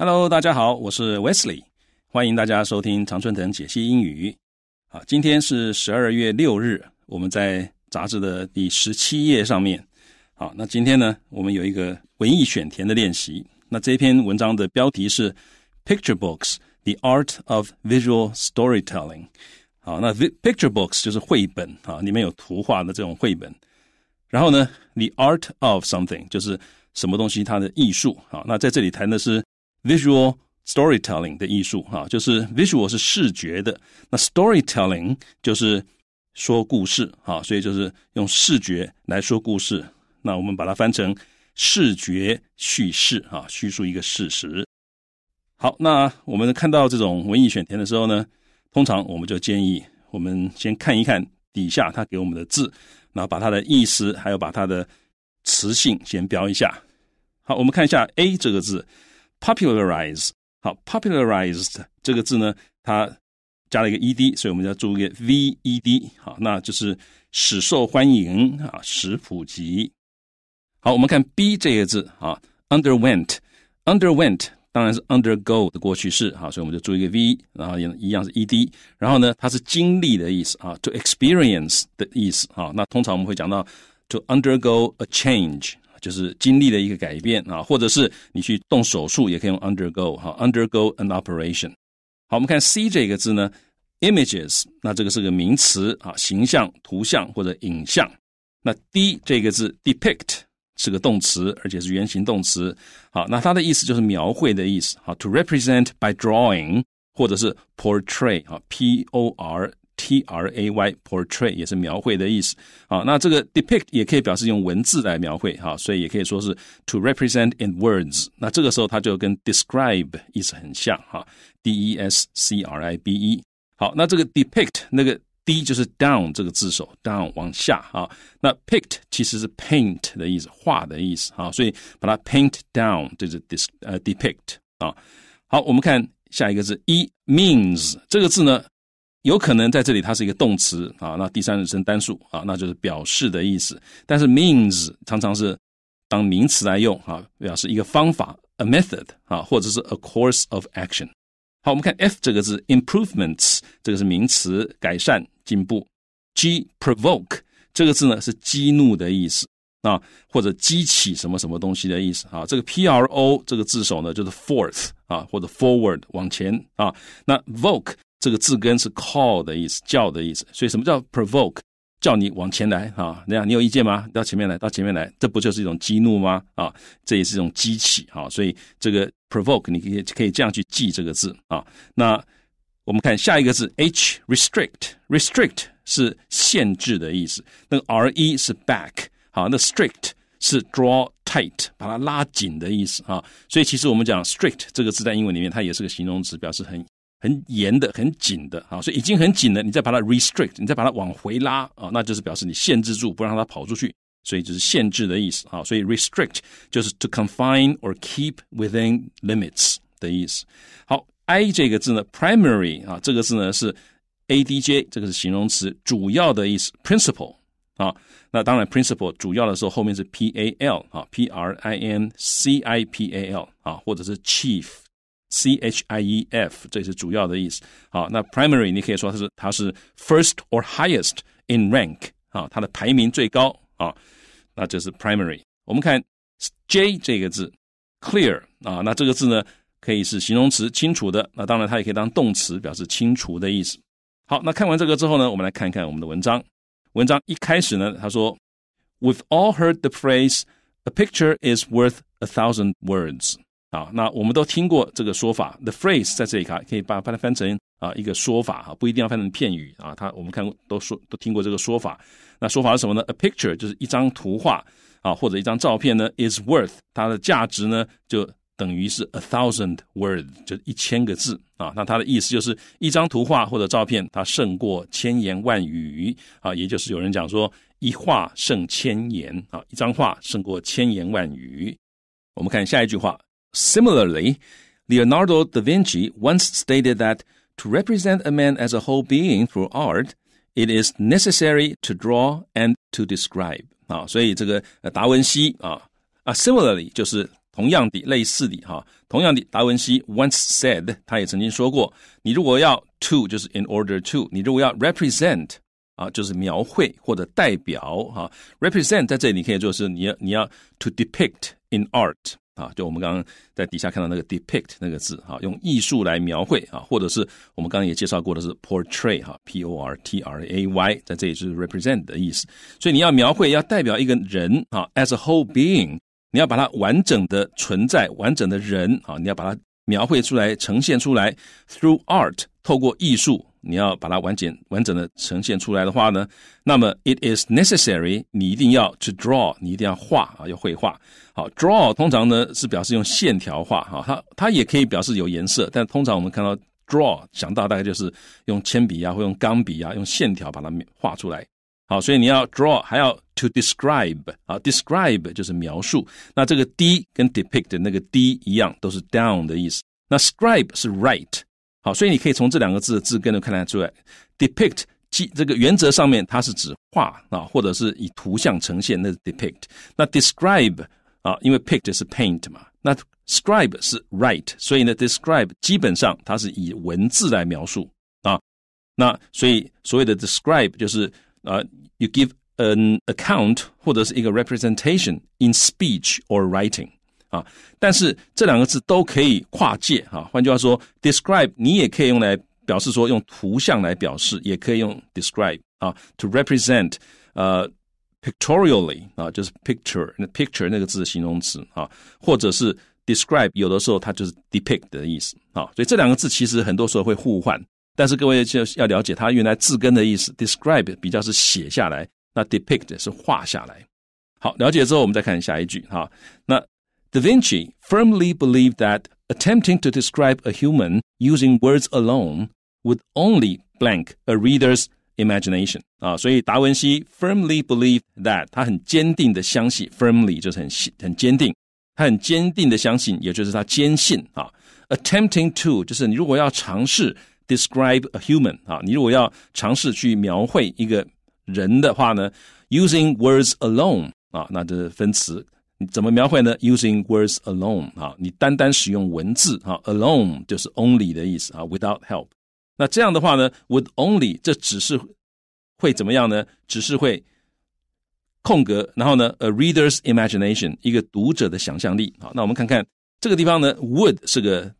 Hello，大家好，我是 Wesley，欢迎大家收听常春藤解析英语。好，今天是十二月六日，我们在杂志的第十七页上面。好，那今天呢，我们有一个文艺选填的练习。那这篇文章的标题是《Picture Books: The Art of Visual Storytelling》。好，那 Picture Books 就是绘本啊，里面有图画的这种绘本。然后呢，《The Art of Something》就是什么东西它的艺术。好，那在这里谈的是。Visual storytelling 的艺术，哈，就是 visual 是视觉的，那 storytelling 就是说故事，哈，所以就是用视觉来说故事。那我们把它翻成视觉叙事，哈，叙述一个事实。好，那我们看到这种文艺选填的时候呢，通常我们就建议我们先看一看底下他给我们的字，然后把它的意思，还有把它的词性先标一下。好，我们看一下 A 这个字。popularize 好，popularized 这个字呢，它加了一个 ed，所以我们要注一个 ved，好，那就是使受欢迎啊，使普及。好，我们看 b 这个字啊，underwent，underwent 当然是 undergo 的过去式哈，所以我们就注一个 v，然后一样是 ed，然后呢，它是经历的意思啊，to experience 的意思啊，那通常我们会讲到 to undergo a change。就是经历的一个改变啊，或者是你去动手术也可以用 undergo 哈，undergo an operation。好，我们看 C 这个字呢，images，那这个是个名词啊，形象、图像或者影像。那 D 这个字，depict 是个动词，而且是原形动词。好，那它的意思就是描绘的意思好 t o represent by drawing，或者是 portray 啊，P-O-R。T R A Y portray 也是描绘的意思啊。那这个 depict 也可以表示用文字来描绘哈，所以也可以说是 to represent in words。那这个时候它就跟 describe 意思很像哈。D E S C R I B E。好，那这个 depict 那个 d 就是 down 这个字首 down 往下啊。那 picked 其实是 paint 的意思，画的意思啊，所以把它 paint down 就是 dis 呃 depict 啊。好，我们看下一个字 e means 这个字呢。有可能在这里它是一个动词啊，那第三人称单数啊，那就是表示的意思。但是 means 常常是当名词来用啊，表示一个方法 a method 啊，或者是 a course of action。好，我们看 f 这个字 improvements 这个是名词，改善进步。g provoke 这个字呢是激怒的意思啊，或者激起什么什么东西的意思啊。这个 p r o 这个字首呢就是 forth 啊，或者 forward 往前啊。那 o v o k e 这个字根是 call 的意思，叫的意思。所以什么叫 provoke？叫你往前来啊！那样你有意见吗？到前面来，到前面来，这不就是一种激怒吗？啊，这也是一种激起啊。所以这个 provoke 你可以可以这样去记这个字啊。那我们看下一个字 h restrict，restrict 是限制的意思。那 r e 是 back，好，那 strict 是 draw tight，把它拉紧的意思啊。所以其实我们讲 strict 这个字在英文里面，它也是个形容词，表示很。很严的，很紧的啊，所以已经很紧了。你再把它 restrict，你再把它往回拉啊，那就是表示你限制住，不让它跑出去。所以就是限制的意思啊。所以 restrict 就是 to confine or keep within limits 的意思。好，i 这个字呢，primary 啊，这个字呢是 adj，这个是形容词，主要的意思。principal 啊，那当然 principal 主要的时候后面是 p a l 啊，p r i n c i p a l 啊，或者是 chief。C H I E F，这是主要的意思。好，那 primary 你可以说它是它是 first or highest in rank 啊，它的排名最高啊，那就是 primary。我们看 J 这个字，clear 啊，那这个字呢可以是形容词，清楚的。那当然它也可以当动词，表示清楚的意思。好，那看完这个之后呢，我们来看看我们的文章。文章一开始呢，他说，We've all heard the phrase "a picture is worth a thousand words." 啊，那我们都听过这个说法，the phrase 在这里卡，可以把把它翻成啊一个说法哈，不一定要翻成片语啊。它我们看都说都听过这个说法，那说法是什么呢？A picture 就是一张图画啊，或者一张照片呢，is worth 它的价值呢就等于是 a thousand words，就一千个字啊。那它的意思就是一张图画或者照片，它胜过千言万语啊。也就是有人讲说，一画胜千言啊，一张画胜过千言万语。我们看下一句话。Similarly, Leonardo da Vinci once stated that to represent a man as a whole being through art, it is necessary to draw and to describe 啊，所以这个达文西啊啊，similarly 就是同样的、类似的哈，同样的，达文西 once said to 就是 in order to，你如果要 represent 啊，就是描绘或者代表哈，represent 在这里可以做是你要你要 to depict in art 啊，就我们刚刚在底下看到那个 depict 那个字啊，用艺术来描绘啊，或者是我们刚刚也介绍过的是 portray 哈，p o r t r a y，在这里是 represent 的意思，所以你要描绘要代表一个人啊，as a whole being，你要把它完整的存在，完整的人啊，你要把它描绘出来，呈现出来，through art 透过艺术。你要把它完整完整的呈现出来的话呢，那么 it is necessary 你一定要 to draw，你一定要画啊，要绘画。好，draw 通常呢是表示用线条画，哈，它它也可以表示有颜色，但通常我们看到 draw 想到大概就是用铅笔呀，或用钢笔呀，用线条把它画出来。好，所以你要 draw 还要 to describe，啊，describe 就是描述。那这个 d 跟 depict 的那个 d 一样，都是 down 的意思。那 scribe 是 write。所以你可以从这两个字的字根来看出来，depict 基这个原则上面，它是指画啊，或者是以图像呈现，那是 depict。那 describe 啊，因为 picked 是 paint 嘛，那 scribe 是 write，所以呢，describe 基本上它是以文字来描述啊。那所以所谓的 describe 就是啊，you give an account 或者是一个 representation in speech or writing。啊，但是这两个字都可以跨界啊。换句话说，describe 你也可以用来表示说用图像来表示，也可以用 describe 啊。to represent 呃，pictorially 啊，就是 picture，那 picture 那个字的形容词啊，或者是 describe 有的时候它就是 depict 的意思啊。所以这两个字其实很多时候会互换，但是各位就要了解它原来字根的意思。describe 比较是写下来，那 depict 是画下来。好，了解之后我们再看下一句哈，那。Da Vinci firmly believed that attempting to describe a human using words alone would only blank a reader's imagination 啊，所以达文西 ah, firmly believed that 他很坚定的相信，firmly 就是很很坚定，他很坚定的相信，也就是他坚信啊，attempting to 就是你如果要尝试 describe a human 啊，你如果要尝试去描绘一个人的话呢，using words alone 啊，那这是分词你怎么描绘呢？Using words alone 啊，你单单使用文字啊，alone 就是 only 的意思啊，without help。那这样的话呢，would only 这只是会怎么样呢？只是会空格，然后呢，a reader's imagination 一个读者的想象力好，那我们看看这个地方呢，would 是个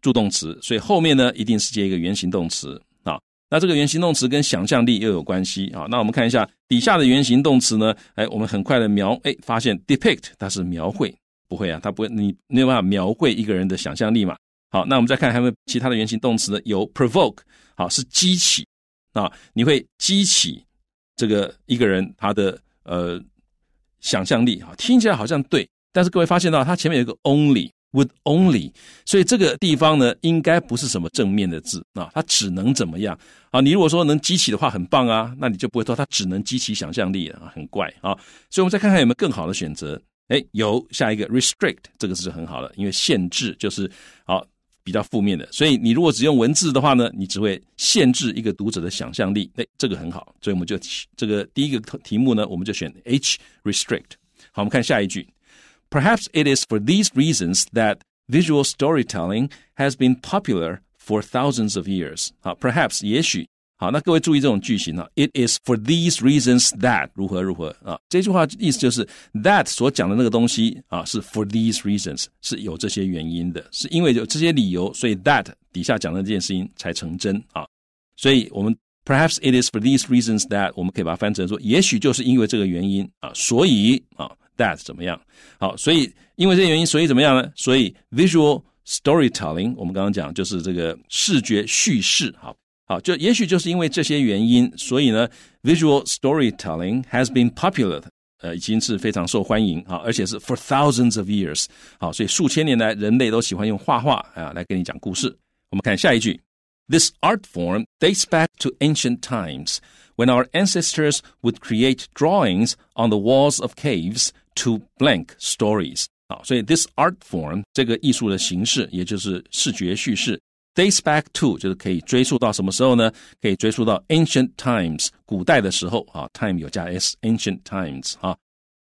助动词，所以后面呢一定是接一个原形动词啊。那这个原形动词跟想象力又有关系啊。那我们看一下。底下的原型动词呢？哎，我们很快的描哎，发现 depict 它是描绘，不会啊，它不会，你没有办法描绘一个人的想象力嘛？好，那我们再看还有没有其他的原型动词呢？有 provoke，好，是激起啊，你会激起这个一个人他的呃想象力啊，听起来好像对，但是各位发现到它前面有一个 only。Would only，所以这个地方呢，应该不是什么正面的字啊，它只能怎么样啊？你如果说能激起的话，很棒啊，那你就不会说它只能激起想象力啊，很怪啊。所以，我们再看看有没有更好的选择。哎，有，下一个 restrict 这个字是很好的，因为限制就是好比较负面的。所以，你如果只用文字的话呢，你只会限制一个读者的想象力。哎，这个很好，所以我们就这个第一个题目呢，我们就选 h restrict。好，我们看下一句。Perhaps it is for these reasons that visual storytelling has been popular for thousands of years. years。好，perhaps uh, 也许。好，那各位注意这种句型啊，It is for these reasons that 如何如何啊？这句话意思就是 that 所讲的那个东西啊，是 for these reasons 是有这些原因的，是因为有这些理由，所以 that 底下讲的这件事情才成真啊。所以我们 perhaps it is for these reasons that 我们可以把它翻成说，也许就是因为这个原因啊，所以啊。that 怎么样？好，所以因为这些原因，所以怎么样呢？所以 visual storytelling 我们刚刚讲就是这个视觉叙事，好。好，就也许就是因为这些原因，所以呢，visual storytelling has been popular，呃，已经是非常受欢迎啊，而且是 for thousands of years，好，所以数千年来人类都喜欢用画画啊来跟你讲故事。我们看下一句，This art form dates back to ancient times when our ancestors would create drawings on the walls of caves to blank stories 啊，所以 this art form 这个艺术的形式，也就是视觉叙事，dates back to 就是可以追溯到什么时候呢？可以追溯到 ancient times 古代的时候啊，time 有加 s，ancient times 啊，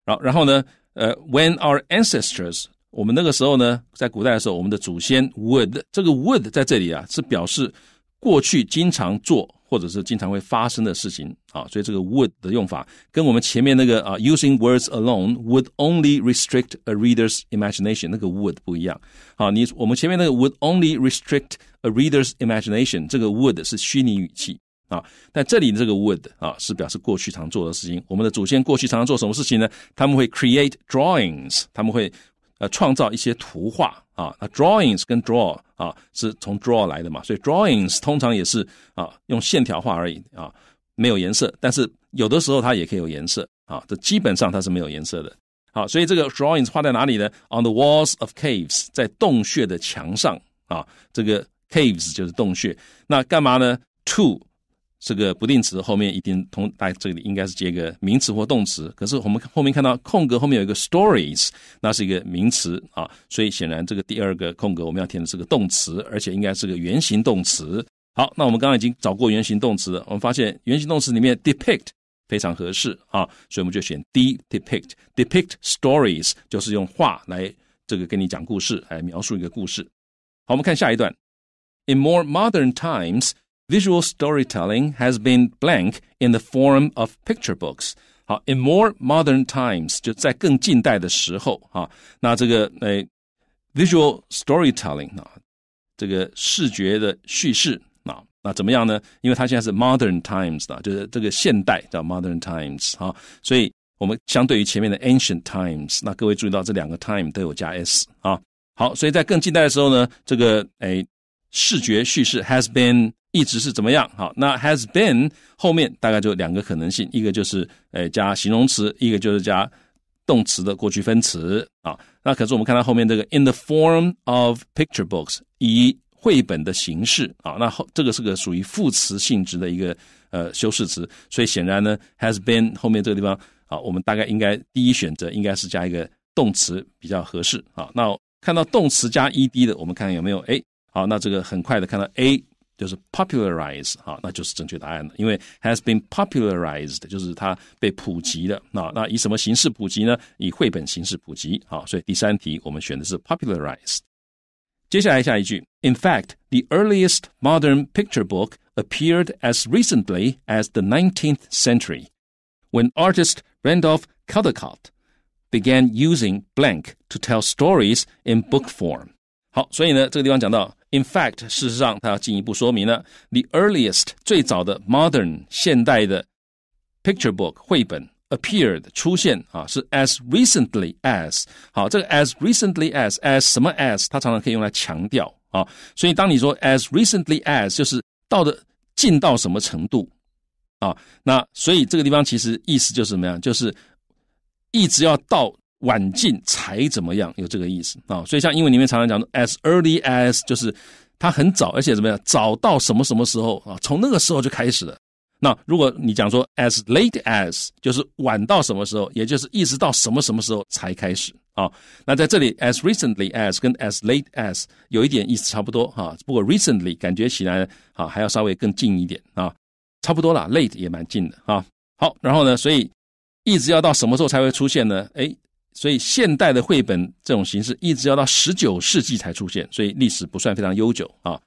然后然后呢，呃，when our ancestors 我们那个时候呢，在古代的时候，我们的祖先 would 这个 would 在这里啊是表示过去经常做，或者是经常会发生的事情啊，所以这个 would 的用法跟我们前面那个啊 using words alone would only restrict a reader's imagination 那个 would 不一样啊。你我们前面那个 would only restrict a reader's imagination 这个 would 是虚拟语气啊，但这里的这个 would 啊是表示过去常做的事情。我们的祖先过去常常做什么事情呢？他们会 create drawings，他们会。呃，创造一些图画啊，那 drawings 跟 draw 啊是从 draw 来的嘛，所以 drawings 通常也是啊用线条画而已啊，没有颜色，但是有的时候它也可以有颜色啊，这基本上它是没有颜色的。好，所以这个 drawings 画在哪里呢？On the walls of caves，在洞穴的墙上啊，这个 caves 就是洞穴，那干嘛呢？To 这个不定词后面一定同，大家这里应该是接一个名词或动词。可是我们后面看到空格后面有一个 stories，那是一个名词啊，所以显然这个第二个空格我们要填的是个动词，而且应该是个原形动词。好，那我们刚刚已经找过原形动词，我们发现原形动词里面 depict 非常合适啊，所以我们就选 D，depict，depict stories 就是用画来这个跟你讲故事，来描述一个故事。好，我们看下一段。In more modern times. visual storytelling has been blank in the form of picture books。好，in more modern times，就在更近代的时候啊，那这个呃，visual storytelling 啊，这个视觉的叙事啊，那怎么样呢？因为它现在是 modern times 啊，就是这个现代叫 modern times 啊，所以我们相对于前面的 ancient times，那各位注意到这两个 time 都有加 s 啊。好，所以在更近代的时候呢，这个诶视觉叙事 has been 一直是怎么样？好，那 has been 后面大概就两个可能性，一个就是诶加形容词，一个就是加动词的过去分词啊。那可是我们看到后面这个 in the form of picture books，以绘本的形式啊。那后这个是个属于副词性质的一个呃修饰词，所以显然呢 has been 后面这个地方啊，我们大概应该第一选择应该是加一个动词比较合适啊。那看到动词加 e d 的，我们看看有没有 a。好，那这个很快的看到 a。就是 popularize 啊，那就是正确答案了。因为 has been popularized 就是它被普及了。那那以什么形式普及呢？以绘本形式普及啊。所以第三题我们选的是 popularized。接下来下一句，In fact, the earliest modern picture book appeared as recently as the 19th century, when artist Randolph Caldecott began using blank to tell stories in book form. 好，所以呢，这个地方讲到，in fact，事实上，它要进一步说明了，the earliest 最早的 modern 现代的 picture book 绘本 appeared 出现啊，是 as recently as 好，这个 as recently as as 什么 as，它常常可以用来强调啊，所以当你说 as recently as，就是到的近到什么程度啊，那所以这个地方其实意思就是什么样，就是一直要到。晚近才怎么样？有这个意思啊？所以像英文里面常常讲的，as early as 就是它很早，而且怎么样？早到什么什么时候啊？从那个时候就开始了。那如果你讲说 as late as 就是晚到什么时候，也就是一直到什么什么时候才开始啊？那在这里 as recently as 跟 as late as 有一点意思差不多哈。不过 recently 感觉起来啊还要稍微更近一点啊，差不多啦 late 也蛮近的啊。好，然后呢，所以一直要到什么时候才会出现呢？哎。所以现代的绘本这种形式一直要到十九世纪才出现，所以历史不算非常悠久啊。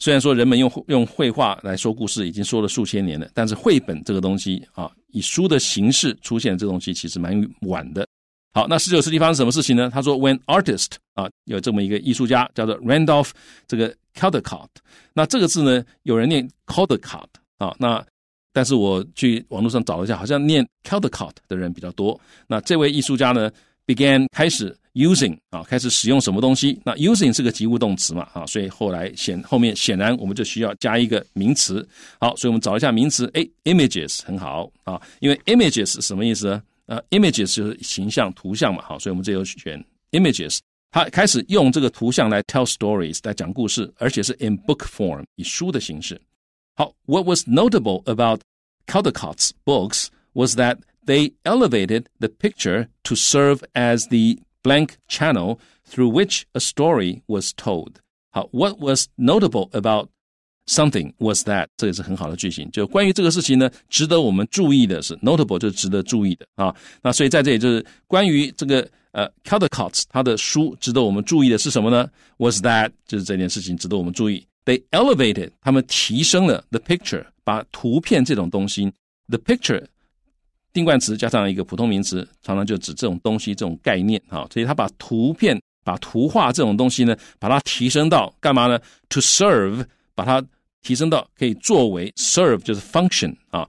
虽然说人们用用绘画来说故事已经说了数千年了，但是绘本这个东西啊，以书的形式出现，这东西其实蛮晚的。好，那十九世纪发生什么事情呢？他说，When artist 啊，有这么一个艺术家叫做 Randolph 这个 c a l d e c o t t 那这个字呢，有人念 c a l d e c o t t 啊，那但是我去网络上找了一下，好像念 c a l d e c o t t 的人比较多。那这位艺术家呢？began 开始 using 啊，开始使用什么东西？那 using 是个及物动词嘛啊，所以后来显后面显然我们就需要加一个名词。好，所以我们找一下名词，哎，images 很好啊，因为 images 是什么意思呢？呃，images 就是形象、图像嘛，好，所以我们这有选 images。他开始用这个图像来 tell stories，来讲故事，而且是 in book form，以书的形式。好，What was notable about Caldecott's books was that they elevated the picture to serve as the blank channel through which a story was told. What was notable about something was that？这也是很好的句型。就关于这个事情呢，值得我们注意的是，notable 就是值得注意的啊。那所以在这里就是关于这个呃 Caldecott 他的书值得我们注意的是什么呢？Was that 就是这件事情值得我们注意。They elevated 他们提升了 the picture，把图片这种东西，the picture 定冠词加上一个普通名词，常常就指这种东西、这种概念啊。所以他把图片、把图画这种东西呢，把它提升到干嘛呢？To serve，把它提升到可以作为 serve 就是 function 啊。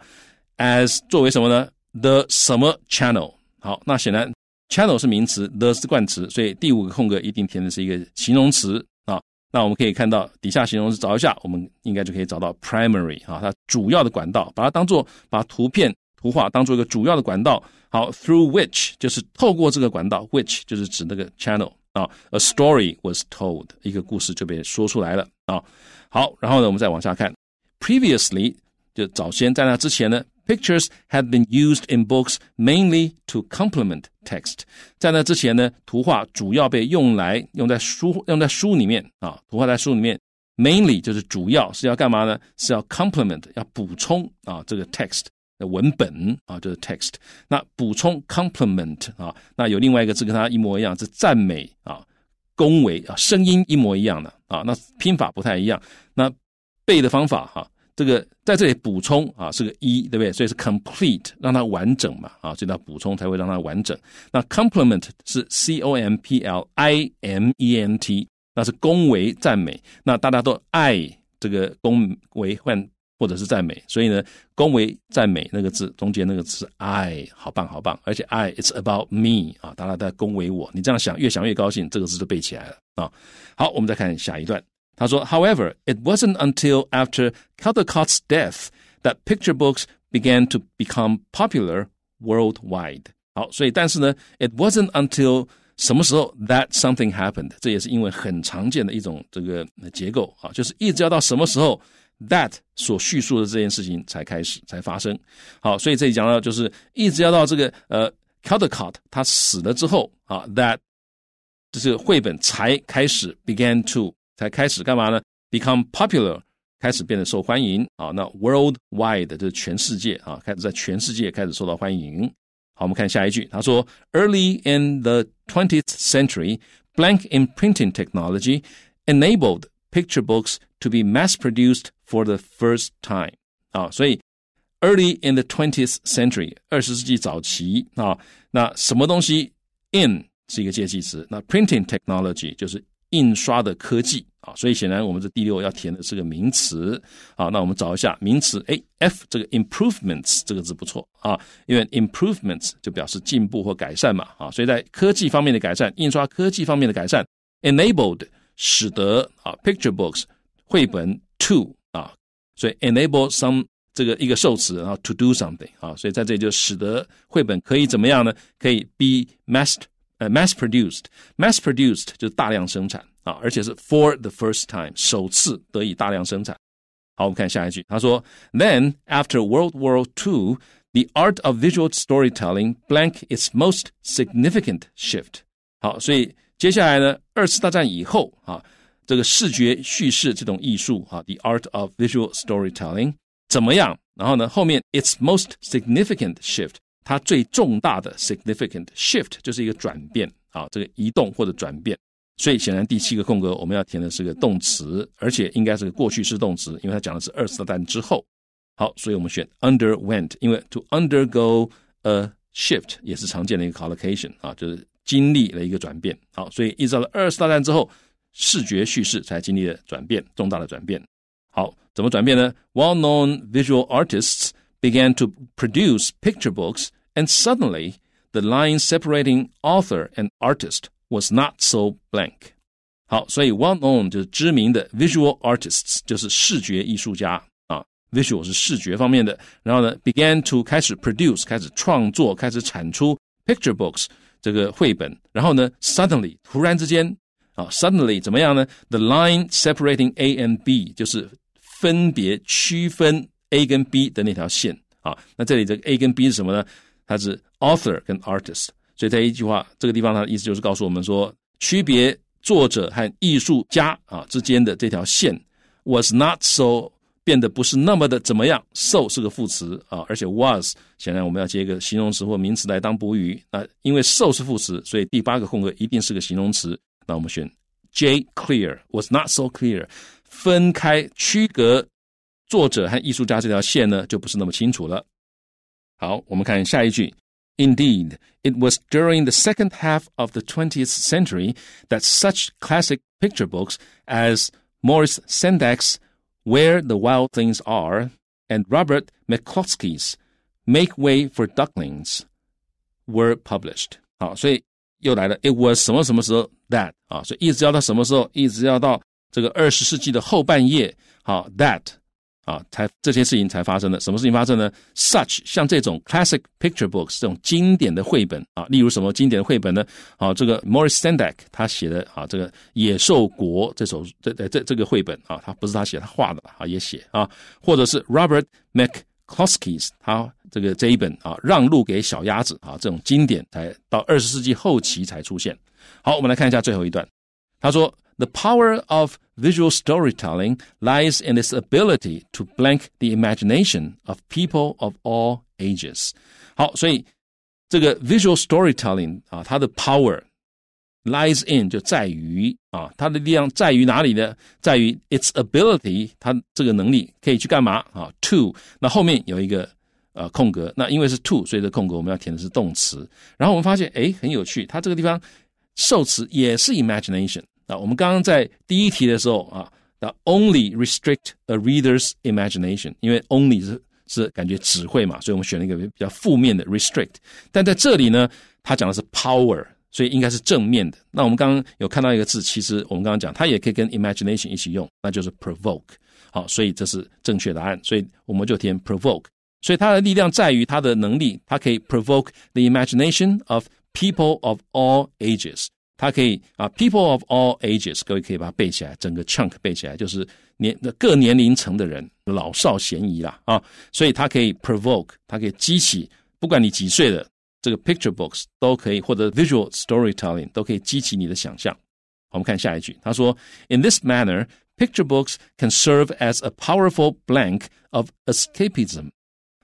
As 作为什么呢？The 什么 channel？好，那显然 channel 是名词，the 是冠词，所以第五个空格一定填的是一个形容词啊。那我们可以看到底下形容词找一下，我们应该就可以找到 primary 啊，它主要的管道，把它当做把图片。图画当做一个主要的管道，好，through which 就是透过这个管道，which 就是指那个 channel 啊。A story was told，一个故事就被说出来了啊。好，然后呢，我们再往下看。Previously 就早先，在那之前呢，pictures had been used in books mainly to complement text。在那之前呢，图画主要被用来用在书用在书里面啊。图画在书里面，mainly 就是主要是要干嘛呢？是要 complement，要补充啊这个 text。的文本啊，就是 text。那补充 complement 啊，那有另外一个字跟它一模一样，是赞美啊、恭维啊，声音一模一样的啊。那拼法不太一样。那背的方法哈，这个在这里补充啊，是个一，对不对？所以是 complete，让它完整嘛啊，所以它补充才会让它完整。那 complement 是 c o m p l i m e n t，那是恭维赞美。那大家都爱这个恭维换。或者是赞美，所以呢，恭维、赞美那个字中间那个字 I，好棒好棒，而且 I it's about me 啊，大家在恭维我，你这样想越想越高兴，这个字就背起来了啊。好，我们再看下一段，他说，However, it wasn't until after Caldecott's death that picture books began to become popular worldwide. 好所以但是呢 it was wasn't until 什么时候 that something happened，这也是因为很常见的一种这个结构啊，就是一直要到什么时候。that 所叙述的这件事情才开始才发生。好，所以这里讲到就是一直要到这个呃 Caldecott 他死了之后啊，that 就是绘本才开始 began to 才开始干嘛呢？become popular 开始变得受欢迎啊。那 worldwide 就是全世界啊，开始在全世界开始受到欢迎。好，我们看下一句，他说：Early in the twentieth century, blank imprinting technology enabled picture books to be mass produced for the first time 啊，所以 early in the twentieth century 二十世纪早期啊，那什么东西 in 是一个介系词，那 printing technology 就是印刷的科技啊，所以显然我们这第六要填的是个名词啊。那我们找一下名词，哎，f 这个 improvements 这个字不错啊，因为 improvements 就表示进步或改善嘛啊，所以在科技方面的改善，印刷科技方面的改善，enabled 使得啊 Picture Books 绘本 to 啊，所以 enable some 这个一个受词，然后 to do something 啊，所以在这里就使得绘本可以怎么样呢？可以 be mass 呃 mass produced，mass produced 就是大量生产啊，而且是 for the first time 首次得以大量生产。好，我们看下一句，他说：Then after World War II, the art of visual storytelling blank its most significant shift。好，所以接下来呢？二次大战以后啊，这个视觉叙事这种艺术啊，the art of visual storytelling 怎么样？然后呢，后面 its most significant shift，它最重大的 significant shift 就是一个转变啊，这个移动或者转变。所以显然第七个空格我们要填的是个动词，而且应该是个过去式动词，因为它讲的是二次大战之后。好，所以我们选 underwent，因为 to undergo a shift 也是常见的一个 collocation 啊，就是。经历了一个转变。好，所以一直到了二次大战之后，视觉叙事才经历了转变，重大的转变。好，怎么转变呢？Well-known visual artists began to produce picture books, and suddenly the line separating author and artist was not so blank. 好，所以 well-known 就是知名的 visual artists 就是视觉艺术家啊，visual 是视觉方面的。然后呢，began to 开始 produce 开始创作，开始产出 picture books 这个绘本，然后呢，Suddenly，突然之间啊，Suddenly 怎么样呢？The line separating A and B 就是分别区分 A 跟 B 的那条线啊。那这里这个 A 跟 B 是什么呢？它是 Author 跟 Artist。所以在一句话这个地方，它的意思就是告诉我们说，区别作者和艺术家啊之间的这条线 was not so。变得不是那么的怎么样？so 是个副词啊，而且 was 显然我们要接一个形容词或名词来当补语。那因为 so 是副词，所以第八个空格一定是个形容词。那我们选 J clear was not so clear，分开区隔作者和艺术家这条线呢，就不是那么清楚了。好，我们看下一句。Indeed, it was during the second half of the 20th century that such classic picture books as Morris Sendak's where the Wild Things Are, and Robert McCloskey's Make Way for Ducklings were published。好，所以又来了，It was 什么什么时候 that 啊，所以一直要到什么时候，一直要到这个二十世纪的后半叶，好 that 啊，才这些事情才发生的。什么事情发生呢？Such 像这种 classic picture books 这种经典的绘本啊，例如什么经典的绘本呢？啊，这个 m o r r i s s a n d a k 他写的啊，这个《野兽国》这首这这这这个绘本啊，他不是他写，他画的啊，也写啊，或者是 Robert m c c k l o s k i s 他这个这一本啊，让路给小鸭子啊，这种经典才到二十世纪后期才出现。好，我们来看一下最后一段，他说。The power of visual storytelling lies in its ability to blank the imagination of people of all ages. 好，所以这个 visual storytelling 啊，它的 power lies in 就在于啊，它的力量在于哪里呢？在于 its ability，它这个能力可以去干嘛啊？To 那后面有一个呃空格，那因为是 to，所以这空格我们要填的是动词。然后我们发现，哎，很有趣，它这个地方受词也是 imagination。那我们刚刚在第一题的时候啊，那 only restrict a reader's imagination，因为 only 是是感觉只会嘛，所以我们选了一个比较负面的 restrict。但在这里呢，它讲的是 power，所以应该是正面的。那我们刚刚有看到一个字，其实我们刚刚讲它也可以跟 imagination 一起用，那就是 provoke。好，所以这是正确答案，所以我们就填 provoke。所以它的力量在于它的能力，它可以 provoke the imagination of people of all ages。它可以啊，people of all ages，各位可以把它背起来，整个 chunk 背起来，就是年各年龄层的人，老少咸宜啦，啊，所以它可以 provoke，它可以激起，不管你几岁的，这个 picture books 都可以获得 visual storytelling，都可以激起你的想象。我们看下一句，他说，in this manner，picture books can serve as a powerful blank of escapism。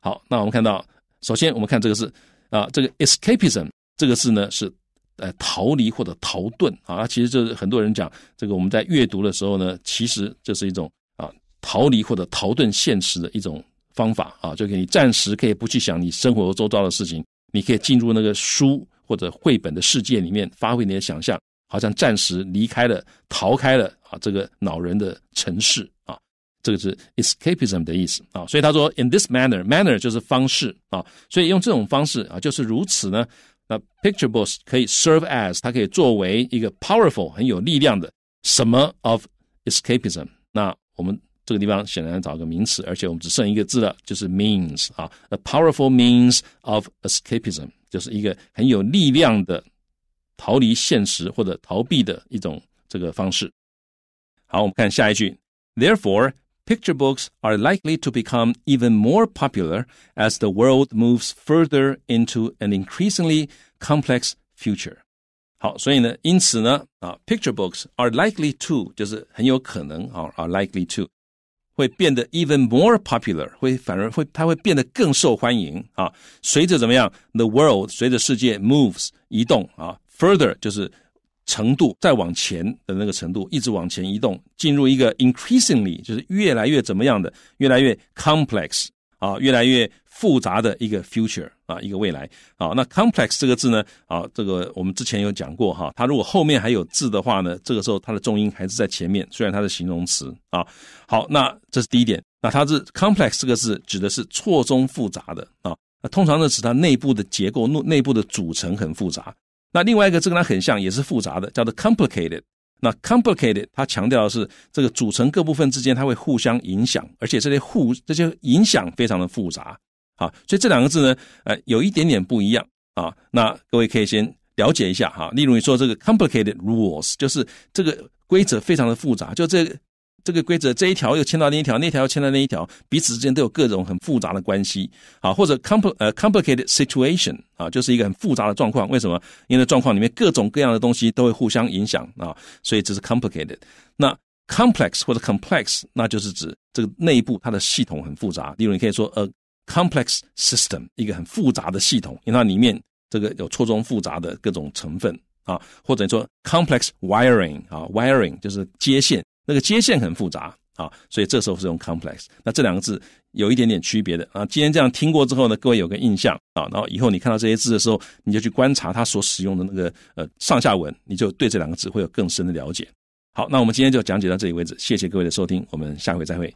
好，那我们看到，首先我们看这个是啊，这个 escapism 这个字呢是。呃，逃离或者逃遁啊，其实就是很多人讲这个。我们在阅读的时候呢，其实这是一种啊，逃离或者逃遁现实的一种方法啊，就给你暂时可以不去想你生活周遭的事情，你可以进入那个书或者绘本的世界里面，发挥你的想象，好像暂时离开了、逃开了啊，这个恼人的城市啊，这个是 escapism 的意思啊。所以他说，in this manner，manner 就是方式啊，所以用这种方式啊，就是如此呢。那 picture books 可以 serve as，它可以作为一个 powerful 很有力量的什么 of escapism。那我们这个地方显然找个名词，而且我们只剩一个字了，就是 means 啊，the powerful means of escapism，就是一个很有力量的逃离现实或者逃避的一种这个方式。好，我们看下一句，therefore。picture books are likely to become even more popular as the world moves further into an increasingly complex future. future。好，所以呢，因此呢，啊，picture books are likely to 就是很有可能啊，are likely to 会变得 even more popular，会反而会它会变得更受欢迎啊。随着怎么样，the world 随着世界 moves 移动啊，further 就是程度再往前的那个程度，一直往前移动，进入一个 increasingly，就是越来越怎么样的，越来越 complex 啊，越来越复杂的一个 future 啊，一个未来啊。那 complex 这个字呢，啊，这个我们之前有讲过哈，它如果后面还有字的话呢，这个时候它的重音还是在前面，虽然它是形容词啊。好，那这是第一点，那它是 complex 这个字指的是错综复杂的啊，通常呢指它内部的结构内内部的组成很复杂。那另外一个字跟它很像，也是复杂的，叫做 complicated。那 complicated 它强调的是这个组成各部分之间，它会互相影响，而且这些互这些影响非常的复杂。啊。所以这两个字呢，呃，有一点点不一样啊。那各位可以先了解一下哈。例如你说这个 complicated rules，就是这个规则非常的复杂，就这。这个规则这一条又牵到另一条，那条又牵到那一条，彼此之间都有各种很复杂的关系，啊，或者 comp 呃 complicated situation 啊，就是一个很复杂的状况。为什么？因为状况里面各种各样的东西都会互相影响啊，所以这是 complicated。那 complex 或者 complex，那就是指这个内部它的系统很复杂。例如，你可以说 a complex system，一个很复杂的系统，因为它里面这个有错综复杂的各种成分啊，或者说 complex wiring 啊，wiring 就是接线。那个接线很复杂啊，所以这时候是用 complex。那这两个字有一点点区别的啊。今天这样听过之后呢，各位有个印象啊，然后以后你看到这些字的时候，你就去观察它所使用的那个呃上下文，你就对这两个字会有更深的了解。好，那我们今天就讲解到这里为止，谢谢各位的收听，我们下回再会。